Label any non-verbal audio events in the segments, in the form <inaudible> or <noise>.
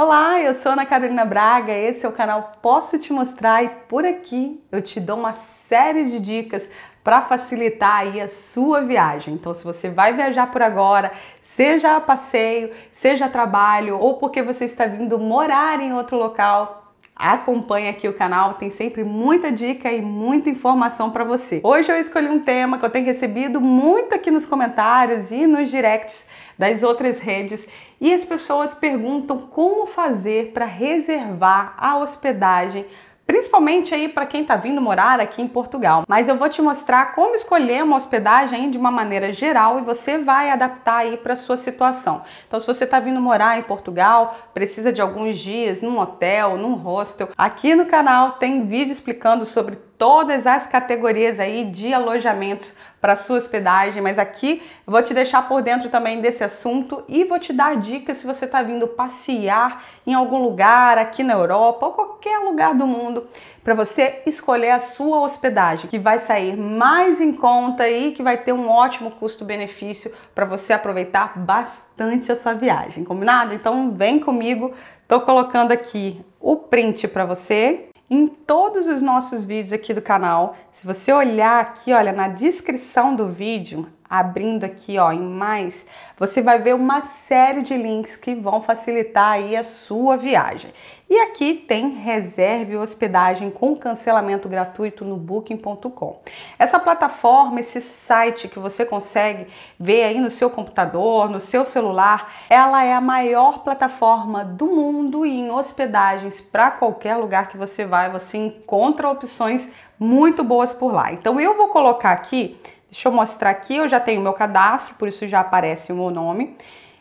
Olá, eu sou Ana Carolina Braga, esse é o canal Posso Te Mostrar e por aqui eu te dou uma série de dicas para facilitar aí a sua viagem. Então, se você vai viajar por agora, seja a passeio, seja a trabalho ou porque você está vindo morar em outro local, Acompanhe aqui o canal, tem sempre muita dica e muita informação para você. Hoje eu escolhi um tema que eu tenho recebido muito aqui nos comentários e nos directs das outras redes e as pessoas perguntam como fazer para reservar a hospedagem principalmente aí para quem está vindo morar aqui em Portugal. Mas eu vou te mostrar como escolher uma hospedagem de uma maneira geral e você vai adaptar aí para sua situação. Então, se você está vindo morar em Portugal, precisa de alguns dias num hotel, num hostel, aqui no canal tem vídeo explicando sobre todas as categorias aí de alojamentos para sua hospedagem, mas aqui vou te deixar por dentro também desse assunto e vou te dar dicas se você está vindo passear em algum lugar aqui na Europa ou qualquer lugar do mundo para você escolher a sua hospedagem, que vai sair mais em conta e que vai ter um ótimo custo-benefício para você aproveitar bastante a sua viagem, combinado? Então vem comigo, tô colocando aqui o print para você em todos os nossos vídeos aqui do canal. Se você olhar aqui, olha, na descrição do vídeo, abrindo aqui, ó, em mais, você vai ver uma série de links que vão facilitar aí a sua viagem. E aqui tem reserve hospedagem com cancelamento gratuito no booking.com. Essa plataforma, esse site que você consegue ver aí no seu computador, no seu celular, ela é a maior plataforma do mundo em hospedagens para qualquer lugar que você vai, você encontra opções muito boas por lá. Então eu vou colocar aqui, deixa eu mostrar aqui, eu já tenho meu cadastro, por isso já aparece o meu nome.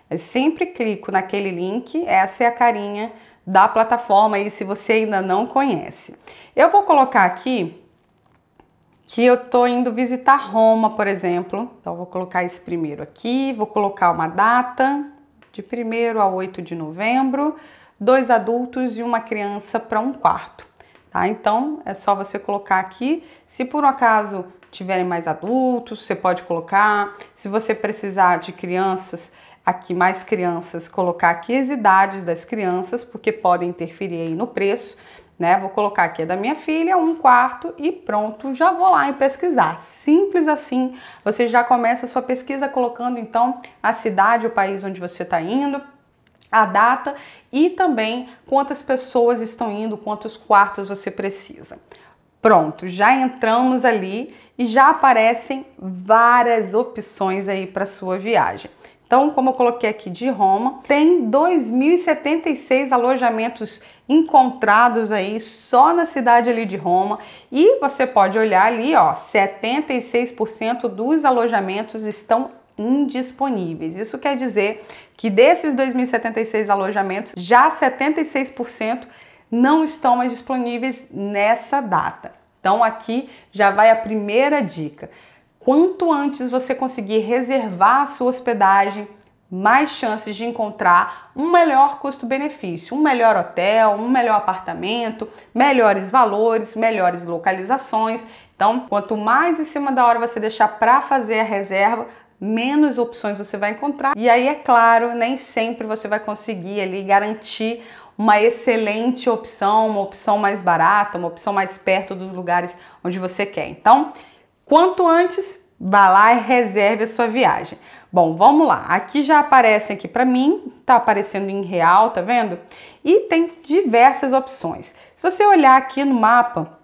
Eu sempre clico naquele link, essa é a carinha da plataforma e se você ainda não conhece. Eu vou colocar aqui que eu tô indo visitar Roma, por exemplo. Então vou colocar esse primeiro aqui, vou colocar uma data de 1 a 8 de novembro, dois adultos e uma criança para um quarto, tá? Então é só você colocar aqui. Se por um acaso tiverem mais adultos, você pode colocar. Se você precisar de crianças, aqui mais crianças, colocar aqui as idades das crianças, porque podem interferir aí no preço, né? Vou colocar aqui a da minha filha, um quarto e pronto, já vou lá em pesquisar. Simples assim, você já começa a sua pesquisa colocando então a cidade, o país onde você está indo, a data e também quantas pessoas estão indo, quantos quartos você precisa. Pronto, já entramos ali e já aparecem várias opções aí para sua viagem. Então, como eu coloquei aqui de Roma, tem 2.076 alojamentos encontrados aí só na cidade ali de Roma. E você pode olhar ali, ó, 76% dos alojamentos estão indisponíveis. Isso quer dizer que desses 2.076 alojamentos, já 76% não estão mais disponíveis nessa data. Então, aqui já vai a primeira dica quanto antes você conseguir reservar a sua hospedagem, mais chances de encontrar um melhor custo-benefício, um melhor hotel, um melhor apartamento, melhores valores, melhores localizações. Então, quanto mais em cima da hora você deixar para fazer a reserva, menos opções você vai encontrar. E aí, é claro, nem sempre você vai conseguir ali garantir uma excelente opção, uma opção mais barata, uma opção mais perto dos lugares onde você quer. Então, Quanto antes, vá lá e reserve a sua viagem. Bom, vamos lá. Aqui já aparece aqui para mim, tá aparecendo em real, tá vendo? E tem diversas opções. Se você olhar aqui no mapa,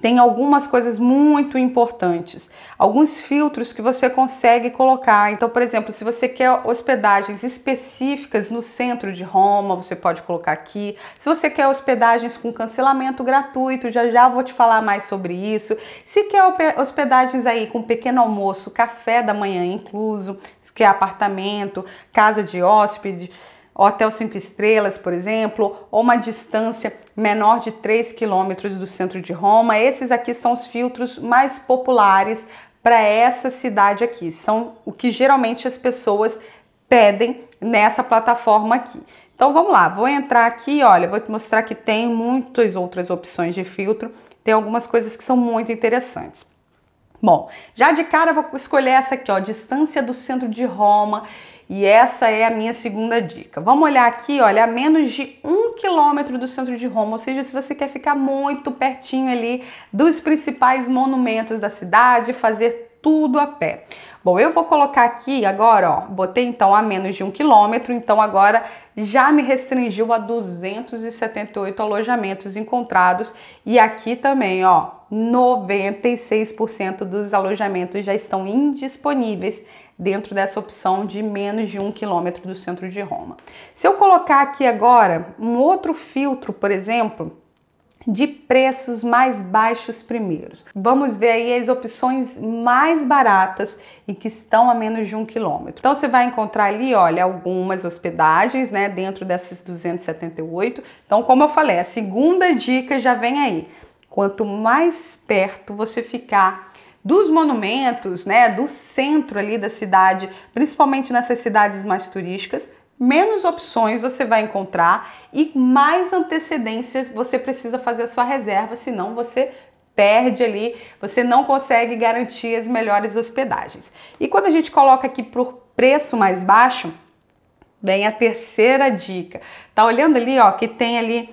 tem algumas coisas muito importantes, alguns filtros que você consegue colocar. Então, por exemplo, se você quer hospedagens específicas no centro de Roma, você pode colocar aqui. Se você quer hospedagens com cancelamento gratuito, já já vou te falar mais sobre isso. Se quer hospedagens aí com pequeno almoço, café da manhã incluso, se quer é apartamento, casa de hóspede, hotel cinco estrelas, por exemplo, ou uma distância menor de 3 quilômetros do centro de Roma. Esses aqui são os filtros mais populares para essa cidade aqui. São o que geralmente as pessoas pedem nessa plataforma aqui. Então vamos lá, vou entrar aqui, olha, vou te mostrar que tem muitas outras opções de filtro, tem algumas coisas que são muito interessantes. Bom, já de cara vou escolher essa aqui, ó, distância do centro de Roma. E essa é a minha segunda dica. Vamos olhar aqui, olha, a menos de um quilômetro do centro de Roma, ou seja, se você quer ficar muito pertinho ali dos principais monumentos da cidade, fazer tudo a pé. Bom, eu vou colocar aqui agora, ó, botei então a menos de um quilômetro, então agora já me restringiu a 278 alojamentos encontrados e aqui também, ó, 96% dos alojamentos já estão indisponíveis dentro dessa opção de menos de um quilômetro do centro de Roma. Se eu colocar aqui agora um outro filtro, por exemplo, de preços mais baixos primeiros. Vamos ver aí as opções mais baratas e que estão a menos de um quilômetro. Então você vai encontrar ali, olha, algumas hospedagens, né, dentro dessas 278. Então, como eu falei, a segunda dica já vem aí. Quanto mais perto você ficar dos monumentos, né, do centro ali da cidade, principalmente nessas cidades mais turísticas, menos opções você vai encontrar e mais antecedências você precisa fazer a sua reserva, senão você perde ali, você não consegue garantir as melhores hospedagens. E quando a gente coloca aqui por preço mais baixo, vem a terceira dica. Tá olhando ali, ó, que tem ali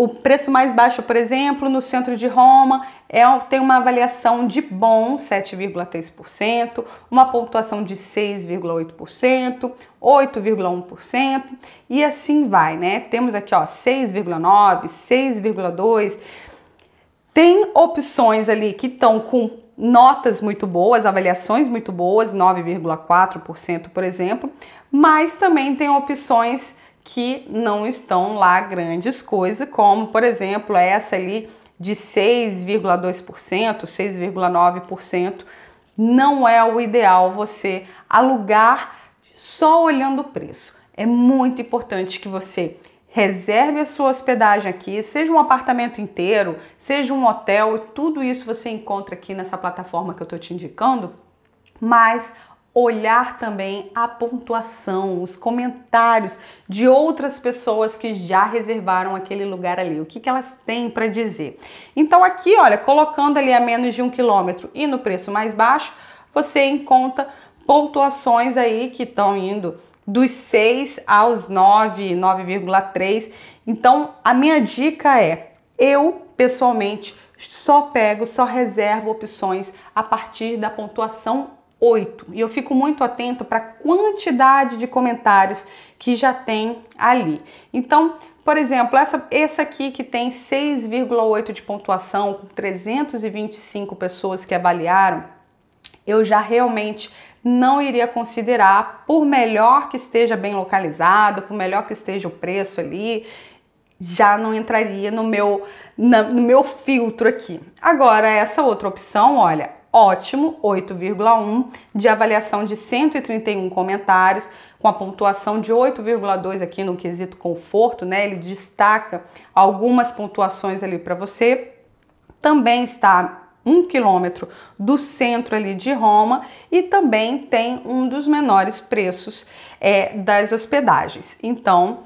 o preço mais baixo, por exemplo, no centro de Roma, é, tem uma avaliação de bom, 7,3%, uma pontuação de 6,8%, 8,1% e assim vai, né? Temos aqui, ó, 6,9, 6,2. Tem opções ali que estão com notas muito boas, avaliações muito boas, 9,4%, por exemplo, mas também tem opções que não estão lá grandes coisas, como por exemplo essa ali de 6,2%, 6,9%, não é o ideal você alugar só olhando o preço. É muito importante que você reserve a sua hospedagem aqui, seja um apartamento inteiro, seja um hotel, tudo isso você encontra aqui nessa plataforma que eu estou te indicando. Mas olhar também a pontuação, os comentários de outras pessoas que já reservaram aquele lugar ali, o que, que elas têm para dizer. Então aqui, olha, colocando ali a menos de um quilômetro e no preço mais baixo, você encontra pontuações aí que estão indo dos 6 aos 9, 9,3. Então a minha dica é, eu pessoalmente só pego, só reservo opções a partir da pontuação 8. E eu fico muito atento para a quantidade de comentários que já tem ali. Então, por exemplo, essa, essa aqui que tem 6,8 de pontuação, com 325 pessoas que avaliaram, eu já realmente não iria considerar, por melhor que esteja bem localizado, por melhor que esteja o preço ali, já não entraria no meu, na, no meu filtro aqui. Agora, essa outra opção, olha, ótimo, 8,1, de avaliação de 131 comentários, com a pontuação de 8,2 aqui no quesito conforto, né? Ele destaca algumas pontuações ali para você. Também está um quilômetro do centro ali de Roma e também tem um dos menores preços é, das hospedagens. Então,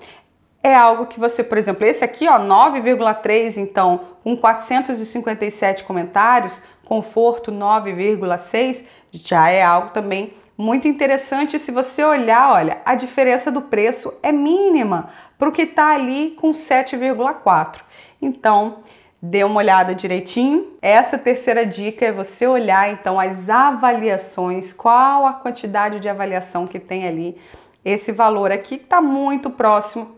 é algo que você, por exemplo, esse aqui, ó, 9,3, então, com 457 comentários, conforto 9,6 já é algo também muito interessante se você olhar, olha, a diferença do preço é mínima para o que está ali com 7,4. Então, dê uma olhada direitinho. Essa terceira dica é você olhar então as avaliações, qual a quantidade de avaliação que tem ali. Esse valor aqui está muito próximo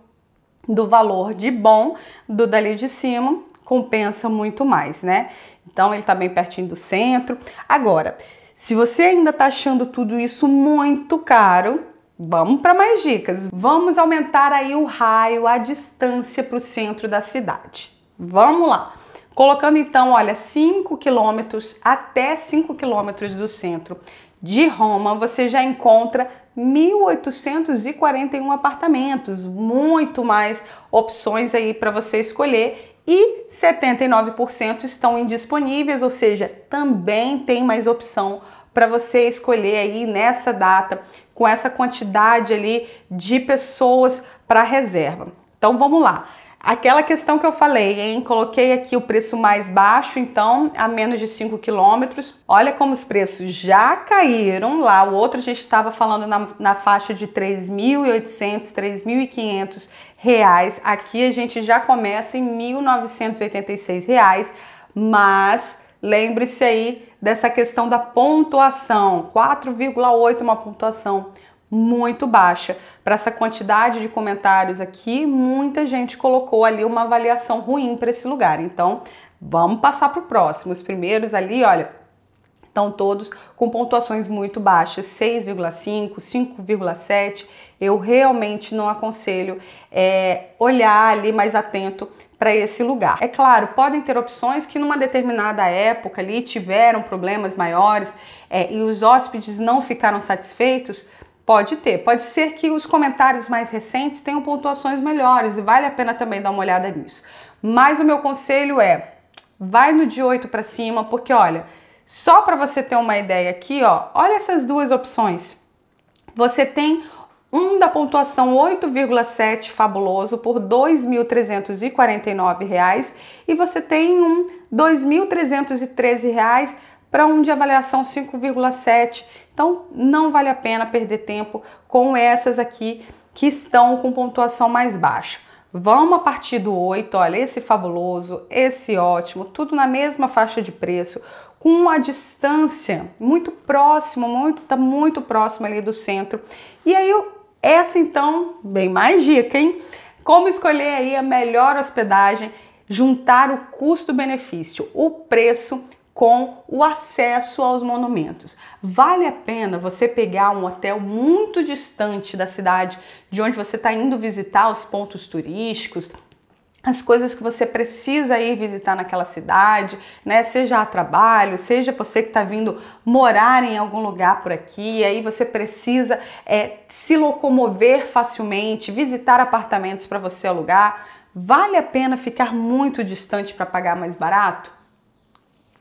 do valor de bom do dali de cima, compensa muito mais, né? Então ele está bem pertinho do centro. Agora, se você ainda está achando tudo isso muito caro, vamos para mais dicas. Vamos aumentar aí o raio, a distância para o centro da cidade. Vamos lá. Colocando então, olha, 5 quilômetros até 5 quilômetros do centro de Roma, você já encontra 1.841 apartamentos, muito mais opções aí para você escolher e 79% estão indisponíveis, ou seja, também tem mais opção para você escolher aí nessa data, com essa quantidade ali de pessoas para reserva. Então vamos lá. Aquela questão que eu falei, hein? Coloquei aqui o preço mais baixo, então a menos de 5 quilômetros. Olha como os preços já caíram lá. O outro a gente estava falando na, na faixa de 3.800, 3.500 reais. Aqui a gente já começa em 1.986 reais, mas lembre-se aí dessa questão da pontuação, 4,8 uma pontuação muito baixa. Para essa quantidade de comentários aqui, muita gente colocou ali uma avaliação ruim para esse lugar. Então, vamos passar para o próximo. Os primeiros ali, olha, estão todos com pontuações muito baixas, 6,5, 5,7 eu realmente não aconselho é, olhar ali mais atento para esse lugar. É claro, podem ter opções que numa determinada época ali tiveram problemas maiores é, e os hóspedes não ficaram satisfeitos. Pode ter, pode ser que os comentários mais recentes tenham pontuações melhores e vale a pena também dar uma olhada nisso. Mas o meu conselho é: vai no de 8 para cima, porque olha, só para você ter uma ideia aqui, ó, olha essas duas opções. Você tem um da pontuação 8,7 fabuloso por R$ 2.349 e você tem um R$ 2.313 para um de avaliação 5,7. Então não vale a pena perder tempo com essas aqui que estão com pontuação mais baixa. Vamos a partir do 8, olha, esse fabuloso, esse ótimo, tudo na mesma faixa de preço, com a distância muito próxima, muito, tá muito próxima ali do centro. E aí essa então, bem mais dica, hein? Como escolher aí a melhor hospedagem, juntar o custo-benefício, o preço com o acesso aos monumentos. Vale a pena você pegar um hotel muito distante da cidade de onde você está indo visitar os pontos turísticos, as coisas que você precisa ir visitar naquela cidade, né? Seja a trabalho, seja você que está vindo morar em algum lugar por aqui, aí você precisa é, se locomover facilmente, visitar apartamentos para você alugar. Vale a pena ficar muito distante para pagar mais barato?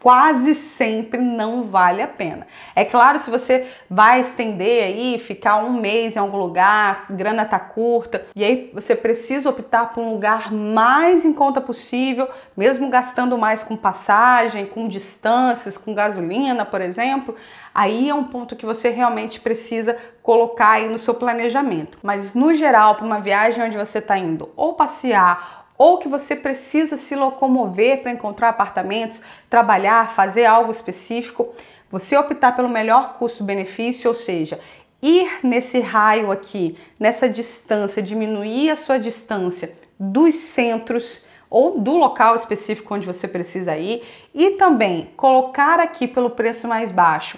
quase sempre não vale a pena. É claro, se você vai estender aí, ficar um mês em algum lugar, grana tá curta, e aí você precisa optar por um lugar mais em conta possível, mesmo gastando mais com passagem, com distâncias, com gasolina, por exemplo, aí é um ponto que você realmente precisa colocar aí no seu planejamento. Mas no geral, para uma viagem onde você tá indo ou passear ou que você precisa se locomover para encontrar apartamentos, trabalhar, fazer algo específico, você optar pelo melhor custo-benefício, ou seja, ir nesse raio aqui, nessa distância, diminuir a sua distância dos centros ou do local específico onde você precisa ir e também colocar aqui pelo preço mais baixo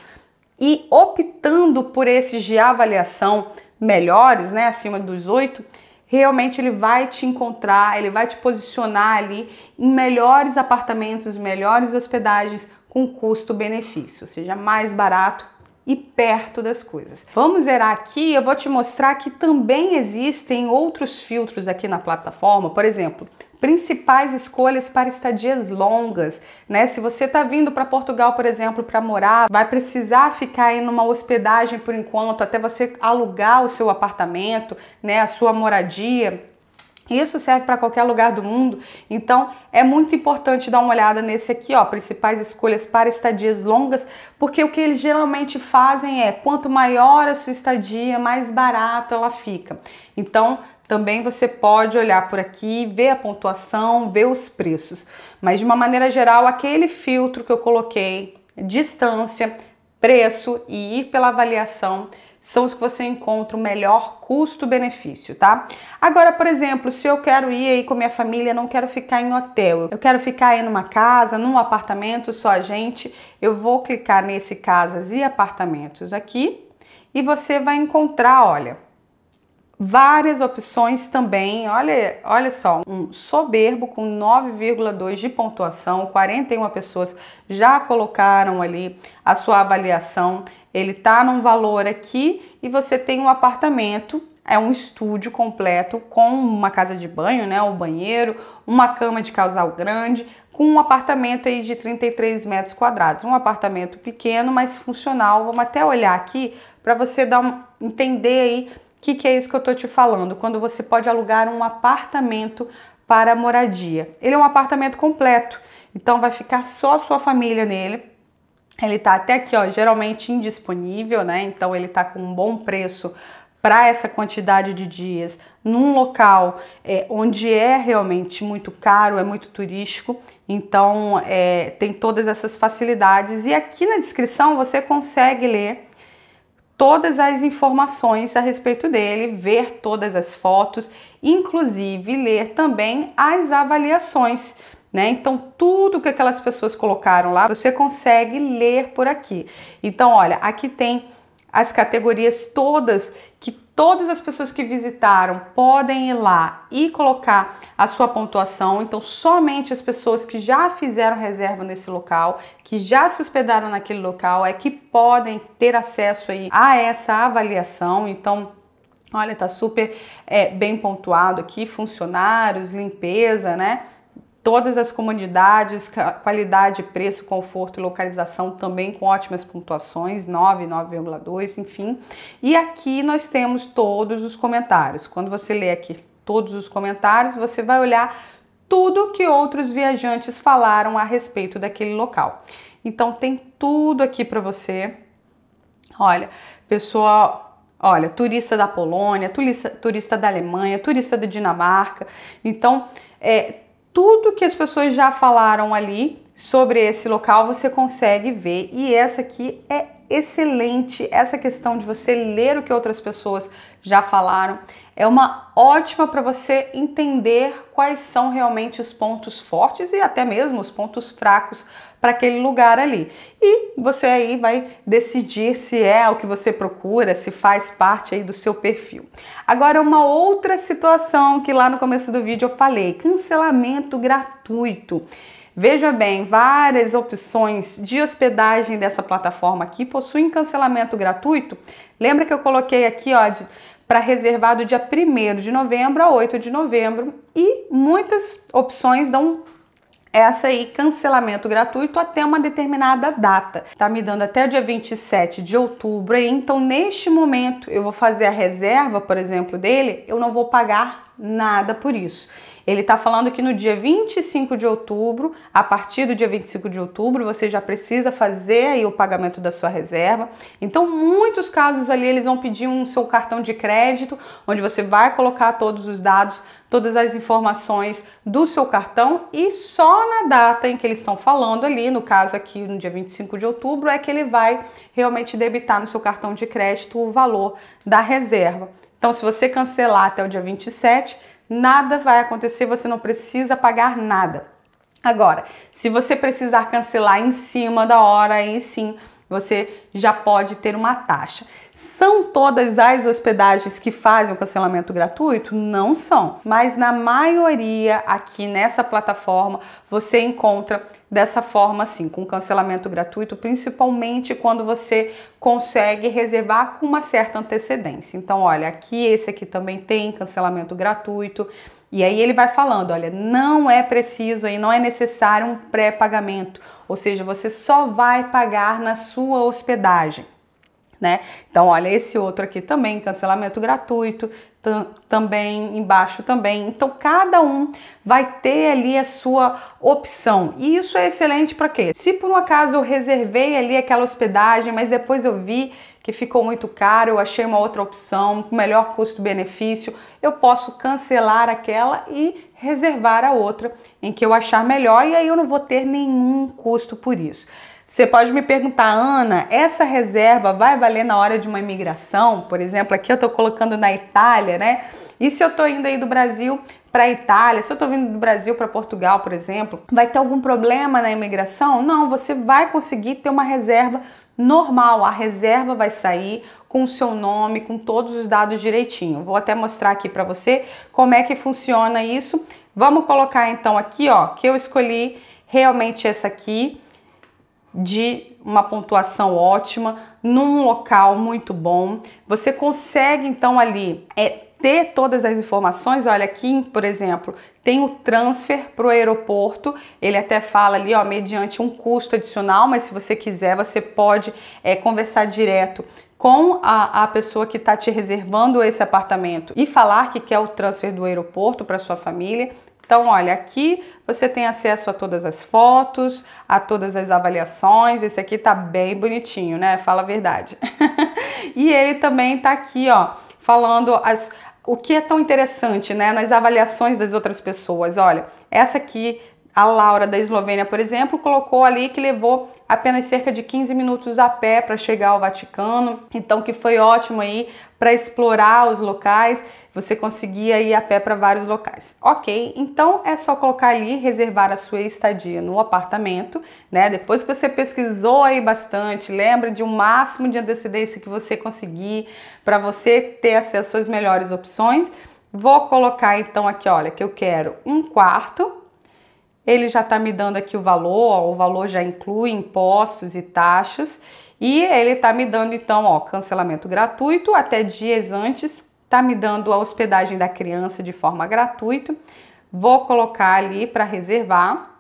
e optando por esses de avaliação melhores, né, acima dos 8, realmente ele vai te encontrar, ele vai te posicionar ali em melhores apartamentos, melhores hospedagens com custo-benefício, ou seja, mais barato e perto das coisas. Vamos zerar aqui, eu vou te mostrar que também existem outros filtros aqui na plataforma, por exemplo, principais escolhas para estadias longas, né? Se você está vindo para Portugal, por exemplo, para morar, vai precisar ficar em uma hospedagem por enquanto, até você alugar o seu apartamento, né, a sua moradia. Isso serve para qualquer lugar do mundo, então é muito importante dar uma olhada nesse aqui, ó, principais escolhas para estadias longas, porque o que eles geralmente fazem é quanto maior a sua estadia, mais barato ela fica. Então, também você pode olhar por aqui, ver a pontuação, ver os preços. Mas de uma maneira geral, aquele filtro que eu coloquei, distância, preço e ir pela avaliação são os que você encontra o melhor custo-benefício, tá? Agora, por exemplo, se eu quero ir aí com minha família, não quero ficar em hotel, eu quero ficar aí numa casa, num apartamento, só a gente, eu vou clicar nesse casas e apartamentos aqui e você vai encontrar, olha, várias opções também. Olha, olha só, um soberbo com 9,2 de pontuação, 41 pessoas já colocaram ali a sua avaliação. Ele tá num valor aqui e você tem um apartamento, é um estúdio completo com uma casa de banho, né, o um banheiro, uma cama de casal grande, com um apartamento aí de 33 metros quadrados, um apartamento pequeno, mas funcional. Vamos até olhar aqui para você dar um, entender aí que, que é isso que eu estou te falando? Quando você pode alugar um apartamento para moradia. Ele é um apartamento completo, então vai ficar só a sua família nele. Ele está até aqui, ó, geralmente indisponível, né? Então ele está com um bom preço para essa quantidade de dias num local é, onde é realmente muito caro, é muito turístico, então é, tem todas essas facilidades. E aqui na descrição você consegue ler todas as informações a respeito dele, ver todas as fotos, inclusive ler também as avaliações. Né? Então, tudo que aquelas pessoas colocaram lá, você consegue ler por aqui. Então, olha, aqui tem as categorias todas que todas as pessoas que visitaram podem ir lá e colocar a sua pontuação. Então, somente as pessoas que já fizeram reserva nesse local, que já se hospedaram naquele local, é que podem ter acesso aí a essa avaliação. Então, olha, tá super é, bem pontuado aqui, funcionários, limpeza, né? todas as comunidades, qualidade, preço, conforto e localização também com ótimas pontuações, 9, 9,2, enfim. E aqui nós temos todos os comentários. Quando você lê aqui todos os comentários, você vai olhar tudo que outros viajantes falaram a respeito daquele local. Então tem tudo aqui para você. Olha, pessoal, Olha, turista da Polônia, turista, turista da Alemanha, turista da Dinamarca. Então, é, tudo que as pessoas já falaram ali sobre esse local você consegue ver. E essa aqui é excelente, essa questão de você ler o que outras pessoas já falaram. É uma ótima para você entender quais são realmente os pontos fortes e até mesmo os pontos fracos para aquele lugar ali. E você aí vai decidir se é o que você procura, se faz parte aí do seu perfil. Agora, uma outra situação que lá no começo do vídeo eu falei: cancelamento gratuito. Veja bem, várias opções de hospedagem dessa plataforma aqui possuem cancelamento gratuito. Lembra que eu coloquei aqui, ó, para reservar do dia 1 de novembro a 8 de novembro e muitas opções dão essa aí, cancelamento gratuito até uma determinada data. Tá me dando até o dia 27 de outubro, então neste momento eu vou fazer a reserva, por exemplo, dele, eu não vou pagar nada por isso. Ele está falando que no dia 25 de outubro, a partir do dia 25 de outubro, você já precisa fazer aí o pagamento da sua reserva. Então, muitos casos ali eles vão pedir um seu cartão de crédito, onde você vai colocar todos os dados todas as informações do seu cartão e só na data em que eles estão falando ali, no caso aqui no dia 25 de outubro, é que ele vai realmente debitar no seu cartão de crédito o valor da reserva. Então, se você cancelar até o dia 27, Nada vai acontecer, você não precisa pagar nada. Agora, se você precisar cancelar em cima da hora, aí sim você já pode ter uma taxa. São todas as hospedagens que fazem o cancelamento gratuito? Não são, mas na maioria aqui nessa plataforma você encontra dessa forma assim, com cancelamento gratuito, principalmente quando você consegue reservar com uma certa antecedência. Então, olha, aqui esse aqui também tem cancelamento gratuito. E aí ele vai falando, olha, não é preciso aí, não é necessário um pré-pagamento ou seja, você só vai pagar na sua hospedagem. Né? Então, olha esse outro aqui também, cancelamento gratuito, também embaixo também. Então, cada um vai ter ali a sua opção. E isso é excelente para quê? Se por um acaso eu reservei ali aquela hospedagem, mas depois eu vi que ficou muito caro, eu achei uma outra opção com melhor custo-benefício, eu posso cancelar aquela e reservar a outra em que eu achar melhor e aí eu não vou ter nenhum custo por isso. Você pode me perguntar, Ana, essa reserva vai valer na hora de uma imigração? Por exemplo, aqui eu estou colocando na Itália, né? E se eu estou indo aí do Brasil para a Itália, se eu estou vindo do Brasil para Portugal, por exemplo, vai ter algum problema na imigração? Não, você vai conseguir ter uma reserva normal, a reserva vai sair com o seu nome, com todos os dados direitinho. Vou até mostrar aqui para você como é que funciona isso. Vamos colocar então aqui, ó, que eu escolhi realmente essa aqui de uma pontuação ótima, num local muito bom. Você consegue então ali é, ter todas as informações, olha aqui, por exemplo, tem o transfer para o aeroporto, ele até fala ali, ó, mediante um custo adicional, mas se você quiser, você pode é, conversar direto com a, a pessoa que está te reservando esse apartamento e falar que quer o transfer do aeroporto para sua família. Então, olha, aqui você tem acesso a todas as fotos, a todas as avaliações. Esse aqui tá bem bonitinho, né? Fala a verdade. <laughs> e ele também tá aqui, ó, falando as, o que é tão interessante né, nas avaliações das outras pessoas. Olha, essa aqui a Laura da Eslovênia, por exemplo, colocou ali que levou apenas cerca de 15 minutos a pé para chegar ao Vaticano. Então que foi ótimo aí para explorar os locais, você conseguia ir a pé para vários locais. OK, então é só colocar ali reservar a sua estadia no apartamento, né? Depois que você pesquisou aí bastante, lembra de um máximo de antecedência que você conseguir para você ter acesso às melhores opções. Vou colocar então aqui, olha, que eu quero um quarto ele já está me dando aqui o valor, ó, o valor já inclui impostos e taxas, e ele está me dando então, ó, cancelamento gratuito até dias antes, está me dando a hospedagem da criança de forma gratuita. Vou colocar ali para reservar.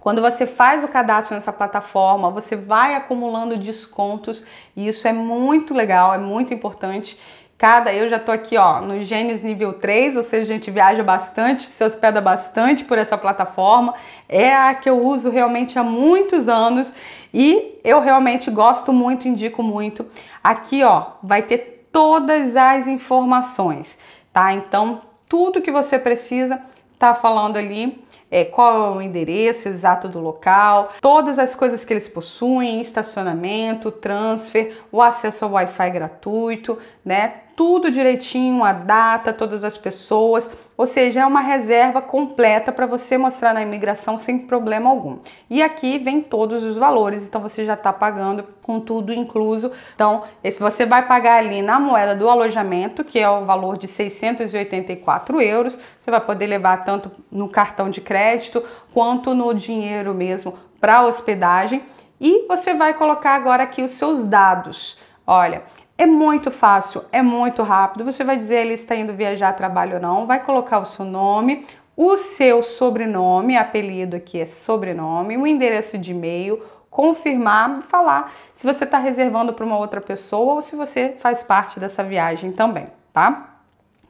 Quando você faz o cadastro nessa plataforma, você vai acumulando descontos e isso é muito legal, é muito importante. Cada, eu já tô aqui, ó, no Gênios nível 3, ou seja, a gente viaja bastante, se hospeda bastante por essa plataforma. É a que eu uso realmente há muitos anos e eu realmente gosto muito, indico muito. Aqui, ó, vai ter todas as informações, tá? Então, tudo que você precisa tá falando ali. É, qual é o endereço exato do local, todas as coisas que eles possuem, estacionamento, transfer, o acesso ao Wi-Fi gratuito, né? Tudo direitinho, a data, todas as pessoas, ou seja, é uma reserva completa para você mostrar na imigração sem problema algum. E aqui vem todos os valores, então você já está pagando com tudo incluso. Então, se você vai pagar ali na moeda do alojamento, que é o valor de 684 euros, você vai poder levar tanto no cartão de crédito quanto no dinheiro mesmo para hospedagem. E você vai colocar agora aqui os seus dados. Olha, é muito fácil, é muito rápido. Você vai dizer ele está indo viajar a trabalho ou não, vai colocar o seu nome, o seu sobrenome, apelido aqui é sobrenome, o endereço de e-mail, confirmar, falar se você está reservando para uma outra pessoa ou se você faz parte dessa viagem também, tá?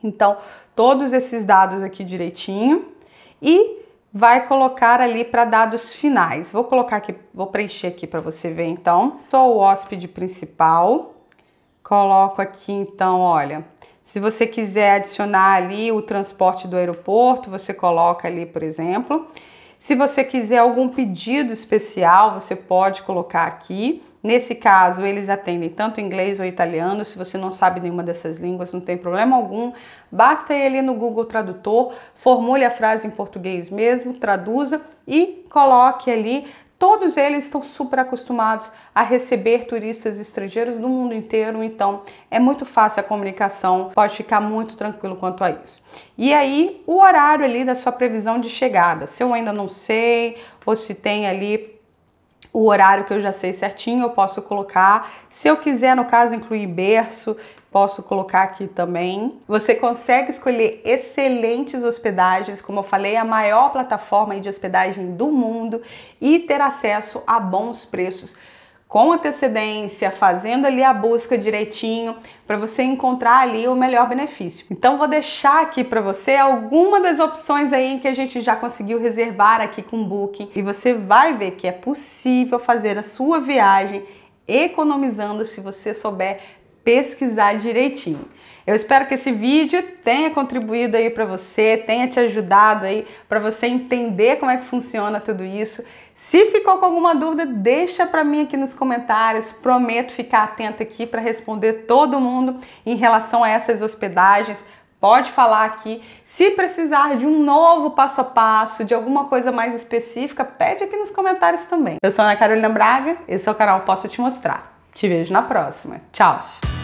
Então, todos esses dados aqui direitinho e vai colocar ali para dados finais. Vou colocar aqui, vou preencher aqui para você ver então. Sou o hóspede principal Coloco aqui então, olha, se você quiser adicionar ali o transporte do aeroporto, você coloca ali, por exemplo. Se você quiser algum pedido especial, você pode colocar aqui. Nesse caso, eles atendem tanto inglês ou italiano. Se você não sabe nenhuma dessas línguas, não tem problema algum. Basta ir ali no Google Tradutor, formule a frase em português mesmo, traduza e coloque ali Todos eles estão super acostumados a receber turistas estrangeiros do mundo inteiro, então é muito fácil a comunicação, pode ficar muito tranquilo quanto a isso. E aí, o horário ali da sua previsão de chegada, se eu ainda não sei, ou se tem ali o horário que eu já sei certinho, eu posso colocar. Se eu quiser, no caso, incluir berço, posso colocar aqui também. Você consegue escolher excelentes hospedagens, como eu falei, a maior plataforma de hospedagem do mundo e ter acesso a bons preços com antecedência, fazendo ali a busca direitinho para você encontrar ali o melhor benefício. Então vou deixar aqui para você alguma das opções aí que a gente já conseguiu reservar aqui com o Booking e você vai ver que é possível fazer a sua viagem economizando se você souber pesquisar direitinho. Eu espero que esse vídeo tenha contribuído aí para você, tenha te ajudado aí para você entender como é que funciona tudo isso. Se ficou com alguma dúvida, deixa para mim aqui nos comentários. Prometo ficar atenta aqui para responder todo mundo em relação a essas hospedagens. Pode falar aqui. Se precisar de um novo passo a passo, de alguma coisa mais específica, pede aqui nos comentários também. Eu sou a Ana Carolina Braga, esse é o canal Posso Te Mostrar. Te vejo na próxima. Tchau!